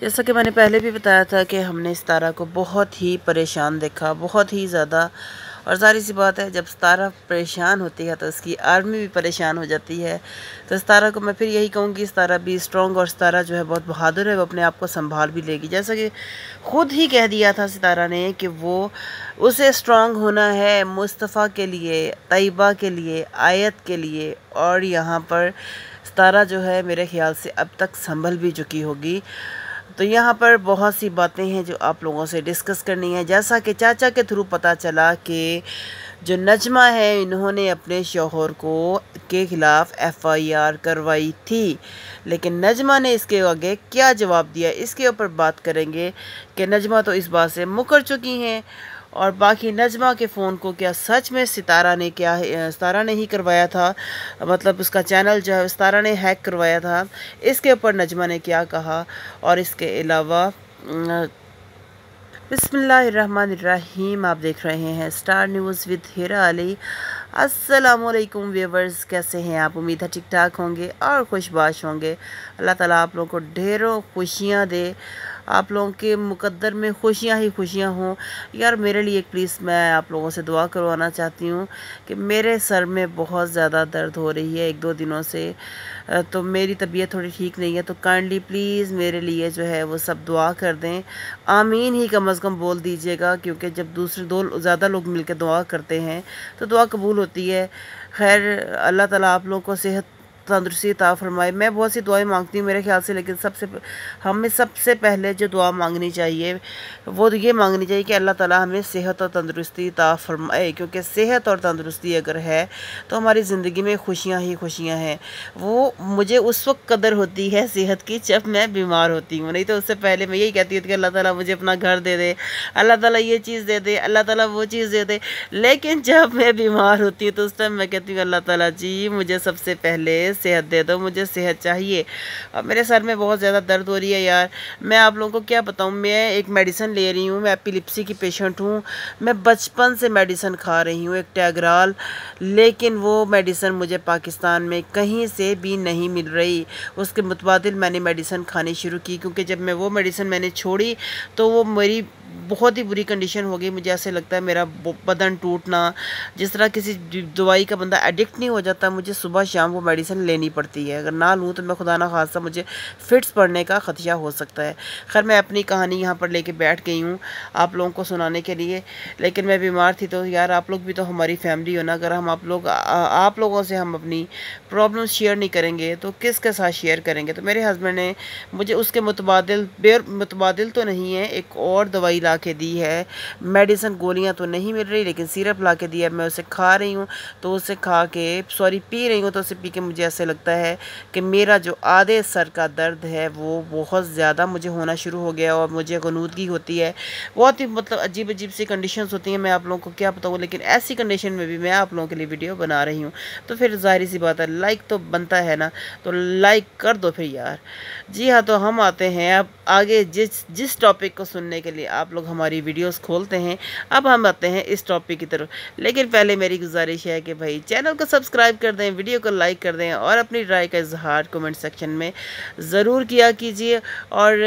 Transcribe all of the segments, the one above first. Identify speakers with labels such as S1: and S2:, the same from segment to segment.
S1: जैसा कि मैंने पहले भी बताया था कि हमने इस तारा को बहुत ही परेशान देखा बहुत ही ज़्यादा और सारी सी बात है जब तारा परेशान होती है तो उसकी आर्मी भी परेशान हो जाती है तो इस तारा को मैं फिर यही कहूँगी तारा भी स्ट्रॉन्ग और सितारा जो है बहुत बहादुर है वो अपने आप को संभाल भी लेगी जैसा कि ख़ुद ही कह दिया था सितारा ने कि वो उसे स्ट्रॉन्ग होना है मुस्तफ़ा के लिए तयबा के लिए आयत के लिए और यहाँ पर सितारा जो है मेरे ख्याल से अब तक संभल भी चुकी होगी तो यहाँ पर बहुत सी बातें हैं जो आप लोगों से डिस्कस करनी है जैसा कि चाचा के थ्रू पता चला कि जो नजमा है इन्होंने अपने शोहर को के ख़िलाफ़ एफआईआर करवाई थी लेकिन नजमा ने इसके आगे क्या जवाब दिया इसके ऊपर बात करेंगे कि नजमा तो इस बात से मुकर चुकी हैं और बाकी नजमा के फ़ोन को क्या सच में सितारा ने क्या सितारा ने ही करवाया था मतलब उसका चैनल जो है सितारा ने हैक करवाया था इसके ऊपर नजमा ने क्या कहा और इसके अलावा बिसमीम आप देख रहे हैं Star News with Hera Ali असलकुम व्यूवर्स कैसे हैं आप उम्मीद है ठीक ठाक होंगे और खुशबाश होंगे अल्लाह ताला आप लोगों को ढेरों खुशियाँ दे आप लोगों के मुकद्दर में खुशियाँ ही खुशियाँ हों यार मेरे लिए प्लीज़ मैं आप लोगों से दुआ करवाना चाहती हूँ कि मेरे सर में बहुत ज़्यादा दर्द हो रही है एक दो दिनों से तो मेरी तबीयत थोड़ी ठीक नहीं है तो काइंडली प्लीज़ मेरे लिए जो है वो सब दुआ कर दें आमीन ही कम अज़ कम बोल दीजिएगा क्योंकि जब दूसरे दो ज़्यादा लोग मिलकर दुआ करते हैं तो दुआ कबूल होती है खैर अल्लाह ताला आप लोगों को सेहत तंदरुस्ती ता फरमाए मैं बहुत सी दुआएं मांगती हूँ मेरे ख्याल से लेकिन सबसे हमें सबसे पहले जो दुआ मांगनी चाहिए वो तो ये मांगनी चाहिए कि अल्लाह ताला हमें सेहत और तंदरुस्ती ता फरमाए क्योंकि सेहत और तंदरुस्ती अगर है तो हमारी ज़िंदगी में खुशियाँ ही खुशियाँ हैं वो मुझे उस वक्त कदर होती है सेहत की जब मैं बीमार होती हूँ नहीं तो उससे पहले मैं यही कहती हूँ कि अल्लाह ताला मुझे अपना घर दे दे अल्लाह ताला ये चीज़ दे दे अल्लाह ताला वो चीज़ दे दे लेकिन जब मैं बीमार होती हूँ तो उस टाइम मैं कहती हूँ अल्लाह ताला जी मुझे सबसे पहले सेहत दे दो मुझे सेहत चाहिए और मेरे सर में बहुत ज़्यादा दर्द हो रही है यार मैं आप लोगों को क्या बताऊँ मैं एक मेडिसिन ले रही हूँ मैं एपिलिप्सी की पेशेंट हूँ मैं बचपन से मेडिसिन खा रही हूँ एक टैगराल लेकिन वो मेडिसिन मुझे पाकिस्तान में कहीं से भी नहीं मिल रही उसके मुतबाद मैंने मेडिसिन खानी शुरू की क्योंकि जब मैं वो मेडिसिन मैंने छोड़ी तो वो मेरी बहुत ही बुरी कंडीशन हो गई मुझे ऐसे लगता है मेरा बदन टूटना जिस तरह किसी दवाई का बंदा एडिक्ट नहीं हो जाता मुझे सुबह शाम वो मेडिसिन लेनी पड़ती है अगर ना लूँ तो मैं खुदा ना खासा मुझे फिट्स पड़ने का ख़दशा हो सकता है खैर मैं अपनी कहानी यहाँ पर लेके बैठ गई हूँ आप लोगों को सुनाने के लिए लेकिन मैं बीमार थी तो यार आप लोग भी तो हमारी फैमिली हो ना अगर हम आप लोग आप लोगों से हम अपनी प्रॉब्लम शेयर नहीं करेंगे तो किसके साथ शेयर करेंगे तो मेरे हस्बैंड ने मुझे उसके मुतबाद बेर मुतबाद तो नहीं है एक और दवाई ला के दी है मेडिसिन गोलियां तो नहीं मिल रही लेकिन सिरप ला के है मैं उसे खा रही हूँ तो उसे खा के सॉरी पी रही हूँ तो उसे पी के मुझे ऐसे लगता है कि मेरा जो आधे सर का दर्द है वो बहुत ज़्यादा मुझे होना शुरू हो गया और मुझे गनूदगी होती है बहुत ही मतलब अजीब अजीब सी कंडीशन होती हैं मैं आप लोगों को क्या बताऊँ लेकिन ऐसी कंडीशन में भी मैं आप लोगों के लिए वीडियो बना रही हूँ तो फिर ज़ाहिर सी बात है लाइक तो बनता है ना तो लाइक कर दो फिर यार जी हाँ तो हम आते हैं अब आगे जिस जिस टॉपिक को सुनने के लिए आप लोग हमारी वीडियोस खोलते हैं अब हम आते हैं इस टॉपिक की तरफ लेकिन पहले मेरी गुजारिश है कि भाई चैनल को सब्सक्राइब कर दें वीडियो को लाइक कर दें और अपनी राय का इजहार कमेंट सेक्शन में ज़रूर किया कीजिए और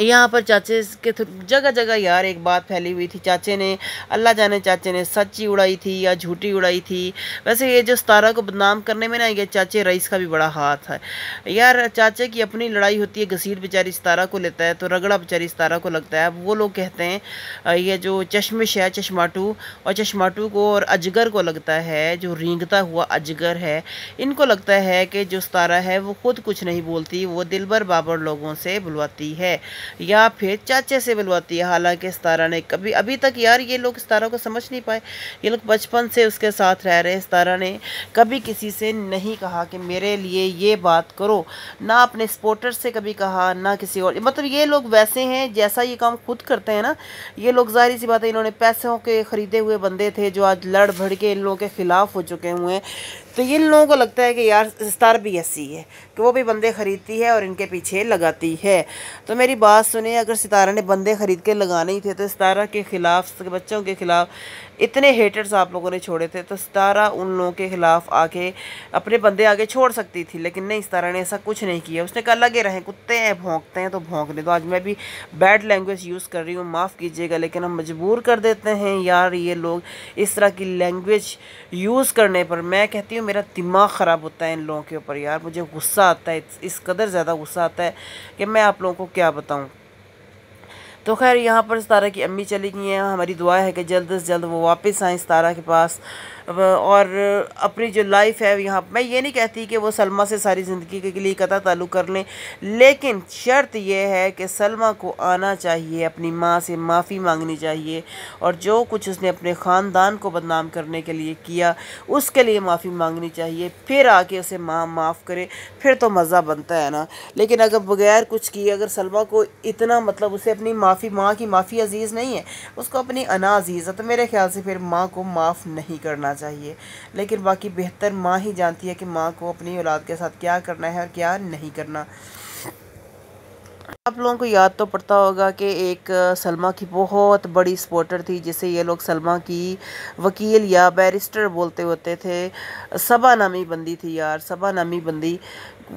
S1: यहाँ पर चाचे के जगह जगह यार एक बात फैली हुई थी चाचे ने अल्लाह जाने चाचे ने सच्ची उड़ाई थी या झूठी उड़ाई थी वैसे ये जो सतारा को बदनाम करने में ना ये चाचे रईस का भी बड़ा हाथ है यार चाचे की अपनी लड़ाई होती है घसीट बेचारी सतारा को लेता है तो रगड़ा बेचारी सतारा को लगता है वो लोग कहते हैं ये जो चश्मिश है चश्माटू और चश्माटू को और अजगर को लगता है जो रेंगता हुआ अजगर है इनको लगता है कि जो सतारा है वो खुद कुछ नहीं बोलती वो भर बाबर लोगों से बुलवाती है या फिर चाचे से बुलवाती है हालांकि सतारा ने कभी अभी तक यार ये लोग सतारा को समझ नहीं पाए ये लोग बचपन से उसके साथ रह रहे हैं सतारा ने कभी किसी से नहीं कहा कि मेरे लिए ये बात करो ना अपने सपोर्टर से कभी कहा ना किसी और मतलब ये लोग वैसे हैं जैसा ये काम खुद करते हैं ना ये लोग जाहिर सी बात है इन्होंने पैसों के ख़रीदे हुए बंदे थे जो आज लड़ भड़ के इन लोगों के ख़िलाफ़ हो चुके हुए हैं तो इन लोगों को लगता है कि यार स्टार भी ऐसी है कि वो भी बंदे ख़रीदती है और इनके पीछे लगाती है तो मेरी बात सुने अगर सितारा ने बंदे ख़रीद के लगाने ही थे तो सितारा के ख़िलाफ़ बच्चों के ख़िलाफ़ इतने हेटर्स आप लोगों ने छोड़े थे तो सितारा उन लोगों के ख़िलाफ़ आके अपने बंदे आगे छोड़ सकती थी लेकिन नहीं सितारा ने ऐसा कुछ नहीं किया उसने कहा लगे रहें कुत्ते हैं भोंकते हैं तो भोंकने तो आज मैं भी बैड लैंग्वेज यूज़ कर रही हूँ माफ़ कीजिएगा लेकिन हम मजबूर कर देते हैं यार ये लोग इस तरह की लैंग्वेज यूज़ करने पर मैं कहती हूँ मेरा दिमाग ख़राब होता है इन लोगों के ऊपर यार मुझे गुस्सा आता है इस कदर ज़्यादा गुस्सा आता है कि मैं आप लोगों को क्या बताऊँ तो खैर यहाँ पर तारा की अम्मी चली गई हैं हमारी दुआ है कि जल्द अज़ जल्द वो वापस आएँ तारा के पास और अपनी जो लाइफ है यहाँ मैं ये नहीं कहती कि वो सलमा से सारी ज़िंदगी के लिए कता ताल्लुक़ कर लें लेकिन शर्त यह है कि सलमा को आना चाहिए अपनी माँ से माफ़ी मांगनी चाहिए और जो कुछ उसने अपने ख़ानदान को बदनाम करने के लिए किया उसके लिए माफ़ी मांगनी चाहिए फिर आके उसे माँ माफ़ करे फिर तो मज़ा बनता है ना लेकिन अगर बगैर कुछ किए अगर सलमा को इतना मतलब उसे अपनी माफ़ी माँ की माफ़ी अजीज़ नहीं है उसको अपनी अना अजीज़ है तो मेरे ख्याल से फिर माँ को माफ़ नहीं करना करना चाहिए लेकिन बाकी बेहतर माँ ही जानती है कि माँ को अपनी औलाद के साथ क्या करना है और क्या नहीं करना आप लोगों को याद तो पड़ता होगा कि एक सलमा की बहुत बड़ी सपोर्टर थी जिसे ये लोग सलमा की वकील या बैरिस्टर बोलते होते थे सबा नामी बंदी थी यार सबा नामी बंदी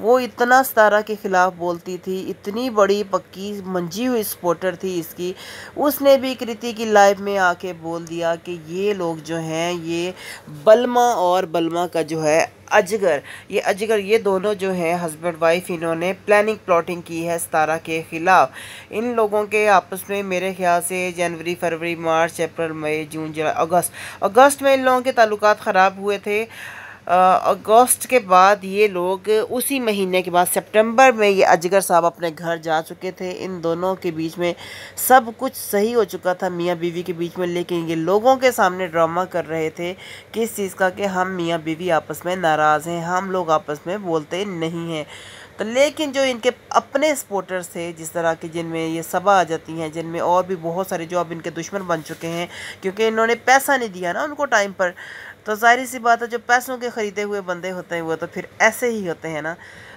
S1: वो इतना सतारा के ख़िलाफ़ बोलती थी इतनी बड़ी पक्की मंजी हुई सपोर्टर थी इसकी उसने भी कृति की लाइफ में आके बोल दिया कि ये लोग जो हैं ये बलमा और बलमा का जो है अजगर ये अजगर ये दोनों जो हैं हस्बैंड वाइफ इन्होंने प्लानिंग प्लॉटिंग की है सतारा के ख़िलाफ़ इन लोगों के आपस में मेरे ख्याल से जनवरी फरवरी मार्च अप्रैल मई जून जुलाई अगस्त अगस्त में इन लोगों के ताल्लुक ख़राब हुए थे अगस्त के बाद ये लोग उसी महीने के बाद सितंबर में ये अजगर साहब अपने घर जा चुके थे इन दोनों के बीच में सब कुछ सही हो चुका था मियाँ बीवी के बीच में लेकिन ये लोगों के सामने ड्रामा कर रहे थे किस चीज़ का कि हम मियाँ बीवी आपस में नाराज़ हैं हम लोग आपस में बोलते नहीं हैं तो लेकिन जो इनके अपने सपोर्टर्स थे जिस तरह के जिनमें ये सभा आ जाती हैं जिनमें और भी बहुत सारे जो अब इनके दुश्मन बन चुके हैं क्योंकि इन्होंने पैसा नहीं दिया ना उनको टाइम पर तो ज़ाहिर सी बात है जो पैसों के ख़रीदे हुए बंदे होते हैं वो तो फिर ऐसे ही होते हैं ना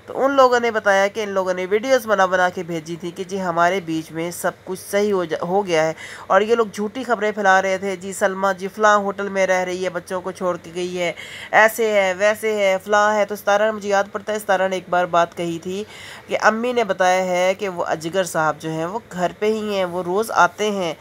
S1: तो उन लोगों ने बताया कि इन लोगों ने वीडियोस बना बना के भेजी थी कि जी हमारे बीच में सब कुछ सही हो जा हो गया है और ये लोग झूठी खबरें फैला रहे थे जी सलमा जी फ़लाँ होटल में रह रही है बच्चों को छोड़ के गई है ऐसे है वैसे है फ़लाँ है तो सतारा मुझे याद पड़ता है सतारा ने एक बार बात कही थी कि अम्मी ने बताया है कि वो अजगर साहब जो हैं वो घर पर ही हैं वो रोज़ आते हैं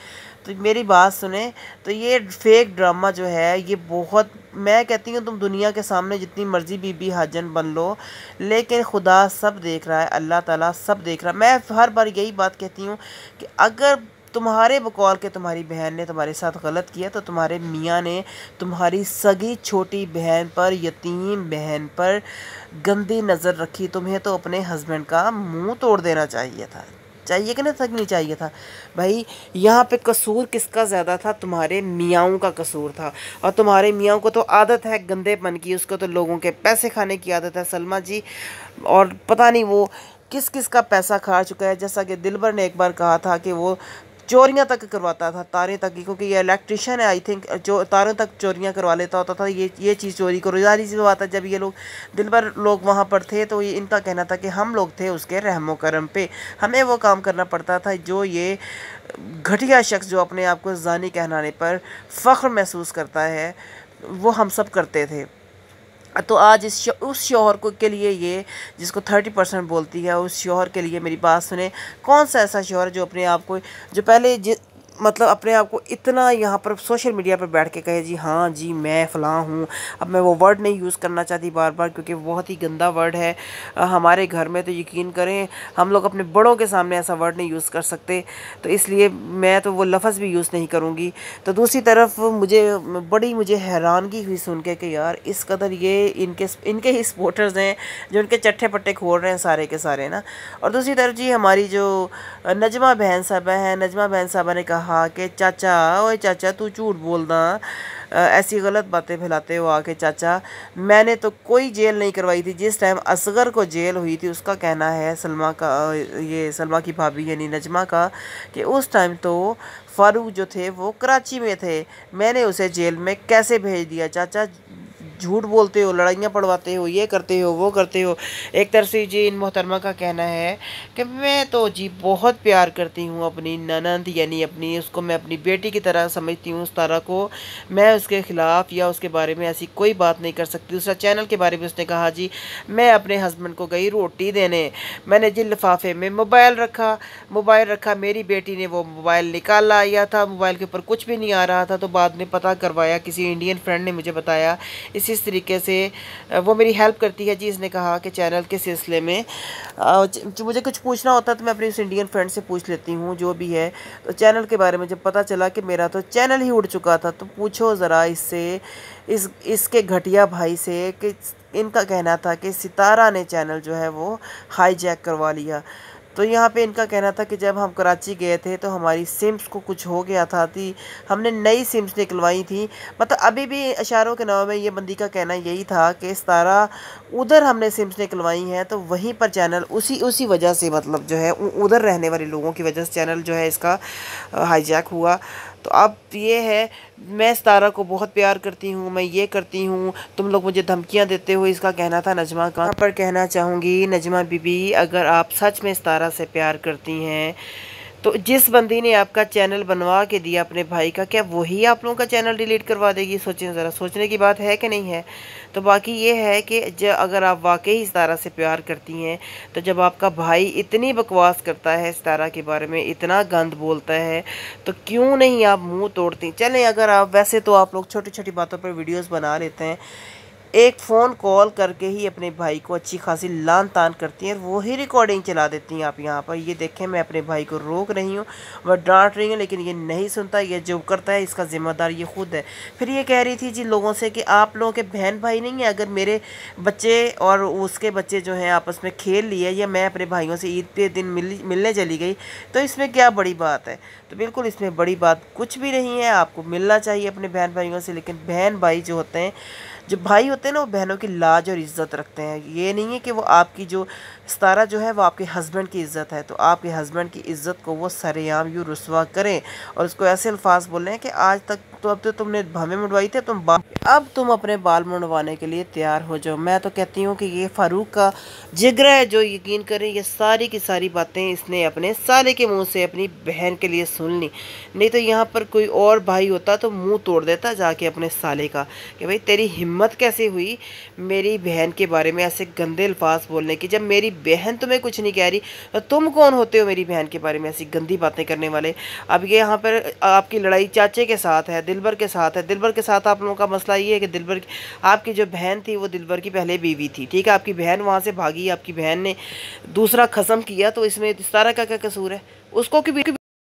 S1: तो मेरी बात सुने तो ये फेक ड्रामा जो है ये बहुत मैं कहती हूँ तुम दुनिया के सामने जितनी मर्ज़ी बीबी हाजन बन लो लेकिन खुदा सब देख रहा है अल्लाह ताला सब देख रहा है मैं हर बार यही बात कहती हूँ कि अगर तुम्हारे बकौल के तुम्हारी बहन ने तुम्हारे साथ गलत किया तो तुम्हारे मियाँ ने तुम्हारी सगी छोटी बहन पर यतीम बहन पर गंदी नज़र रखी तुम्हें तो अपने हस्बैंड का मुंह तोड़ देना चाहिए था चाहिए कि नहीं नहीं चाहिए था भाई यहाँ पे कसूर किसका ज़्यादा था तुम्हारे मियाँ का कसूर था और तुम्हारे मियाओं को तो आदत है गंदेपन की उसको तो लोगों के पैसे खाने की आदत है सलमा जी और पता नहीं वो किस किस का पैसा खा चुका है जैसा कि दिलबर ने एक बार कहा था कि वो चोरियाँ तक करवाता था तारे तक की क्योंकि ये इलेक्ट्रिशियन है आई थिंक जो तारों तक चोरियाँ करवा लेता होता था ये ये चीज़ चोरी करो सारी चीज़ बात है जब ये लोग दिल भर लोग वहाँ पर थे तो ये इनका कहना था कि हम लोग थे उसके रहमो करम पे हमें वो काम करना पड़ता था जो ये घटिया शख्स जो अपने आप को जानी कहनाने पर फ़ख्र महसूस करता है वो हम सब करते थे तो आज इस शो, उस शोहर को के लिए ये जिसको थर्टी परसेंट बोलती है उस शोहर के लिए मेरी बात सुने कौन सा ऐसा शोहर जो अपने आप को जो पहले मतलब अपने आप को इतना यहाँ पर सोशल मीडिया पर बैठ के कहे जी हाँ जी मैं फ़लाँ हूँ अब मैं वो वर्ड नहीं यूज़ करना चाहती बार बार क्योंकि बहुत ही गंदा वर्ड है हमारे घर में तो यकीन करें हम लोग अपने बड़ों के सामने ऐसा वर्ड नहीं यूज़ कर सकते तो इसलिए मैं तो वो लफ्ज़ भी यूज़ नहीं करूँगी तो दूसरी तरफ मुझे बड़ी मुझे हैरानगी हुई सुन के कि यार इस कदर ये इनके इनके ही स्पोर्टर्स हैं जो इनके चट्ठे पट्टे खोल रहे हैं सारे के सारे ना और दूसरी तरफ जी हमारी जो नजमा बहन साहबा हैं नजमा बहन साहबा ने कहा कहा कि चाचा ओए चाचा तू झूठ बोलना ऐसी गलत बातें फैलाते हो आके चाचा मैंने तो कोई जेल नहीं करवाई थी जिस टाइम असगर को जेल हुई थी उसका कहना है सलमा का ये सलमा की भाभी यानी नजमा का कि उस टाइम तो फ़ारूक जो थे वो कराची में थे मैंने उसे जेल में कैसे भेज दिया चाचा झूठ बोलते हो लड़ाइयाँ पढ़वाते हो ये करते हो वो करते हो एक तरफ से जी इन मोहतरमा का कहना है कि मैं तो जी बहुत प्यार करती हूँ अपनी ननंद यानी अपनी उसको मैं अपनी बेटी की तरह समझती हूँ उस तारा को मैं उसके ख़िलाफ़ या उसके बारे में ऐसी कोई बात नहीं कर सकती दूसरा चैनल के बारे में उसने कहा जी मैं अपने हस्बैंड को गई रोटी देने मैंने जी लिफाफे में मोबाइल रखा मोबाइल रखा मेरी बेटी ने वो मोबाइल निकाल आया था मोबाइल के ऊपर कुछ भी नहीं आ रहा था तो बाद में पता करवाया किसी इंडियन फ्रेंड ने मुझे बताया इस इस तरीके से वो मेरी हेल्प करती है जी इसने कहा कि चैनल के सिलसिले में मुझे कुछ पूछना होता है तो मैं अपने इस इंडियन फ्रेंड से पूछ लेती हूँ जो भी है तो चैनल के बारे में जब पता चला कि मेरा तो चैनल ही उड़ चुका था तो पूछो ज़रा इससे इस इसके घटिया भाई से कि इनका कहना था कि सितारा ने चैनल जो है वो हाईजैक करवा लिया तो यहाँ पे इनका कहना था कि जब हम कराची गए थे तो हमारी सिम्स को कुछ हो गया था थी हमने नई सिम्स निकलवाई थी मतलब अभी भी इशारों के नाव में ये बंदी का कहना यही था कि सारा उधर हमने सिम्स निकलवाई हैं तो वहीं पर चैनल उसी उसी वजह से मतलब जो है उधर रहने वाले लोगों की वजह से चैनल जो है इसका हाईजैक हुआ तो अब ये है मैं इस तारा को बहुत प्यार करती हूँ मैं ये करती हूँ तुम लोग मुझे धमकियाँ देते हो इसका कहना था नजमा का पर कहना चाहूँगी नजमा बीबी अगर आप सच में इस तारा से प्यार करती हैं तो जिस बंदी ने आपका चैनल बनवा के दिया अपने भाई का क्या वही आप लोगों का चैनल डिलीट करवा देगी सोचें ज़रा सोचने की बात है कि नहीं है तो बाकी ये है कि अगर आप वाकई सितारा से प्यार करती हैं तो जब आपका भाई इतनी बकवास करता है सितारा के बारे में इतना गंद बोलता है तो क्यों नहीं आप मुँह तोड़ती चलें अगर आप वैसे तो आप लोग छोटी छोटी बातों पर वीडियोज़ बना लेते हैं एक फ़ोन कॉल करके ही अपने भाई को अच्छी खासी लान तान करती हैं वही रिकॉर्डिंग चला देती हैं आप यहाँ पर ये देखें मैं अपने भाई को रोक रही हूँ वह डांट रही हूँ लेकिन ये नहीं सुनता ये जो करता है इसका ज़िम्मेदार ये खुद है फिर ये कह रही थी जी लोगों से कि आप लोगों के बहन भाई नहीं हैं अगर मेरे बच्चे और उसके बच्चे जो हैं आपस में खेल लिए या मैं अपने भाइयों से ईद के दिन मिल मिलने चली गई तो इसमें क्या बड़ी बात है तो बिल्कुल इसमें बड़ी बात कुछ भी नहीं है आपको मिलना चाहिए अपने बहन भाइयों से लेकिन बहन भाई जो होते हैं जो भाई होते हैं ना वो बहनों की लाज और इज्जत रखते हैं ये नहीं है कि वो आपकी जो सतारा जो है वो आपके हस्बैंड की इज्जत है तो आपके हस्बैंड की इज्जत को वो सरेआम यूँ रसवा करें और उसको ऐसे अल्फाज बोलें कि आज तक तो अब तो तुमने भावें मुडवाई थी तुम बा अब तुम अपने बाल मुंडवाने के लिए तैयार हो जाओ मैं तो कहती हूँ कि ये फ़ारूक का जिगरा है जो यकीन करें ये सारी की सारी बातें इसने अपने साले के मुंह से अपनी बहन के लिए सुन ली नहीं तो यहाँ पर कोई और भाई होता तो मुंह तोड़ देता जाके अपने साले का कि भाई तेरी हिम्मत कैसे हुई मेरी बहन के बारे में ऐसे गंदे अल्फाज बोलने की जब मेरी बहन तुम्हें कुछ नहीं कह रही तो तुम कौन होते हो मेरी बहन के बारे में ऐसी गंदी बातें करने वाले अब ये यहाँ पर आपकी लड़ाई चाचे के साथ है दिलबर के साथ है दिलबर के साथ आप लोगों का मसला है कि दिलबर की आपकी जो बहन थी वो दिलबर की पहले बीवी थी ठीक है आपकी बहन वहाँ से भागी आपकी बहन ने दूसरा खसम किया तो इसमें इस तरह का क्या कसूर है उसको भी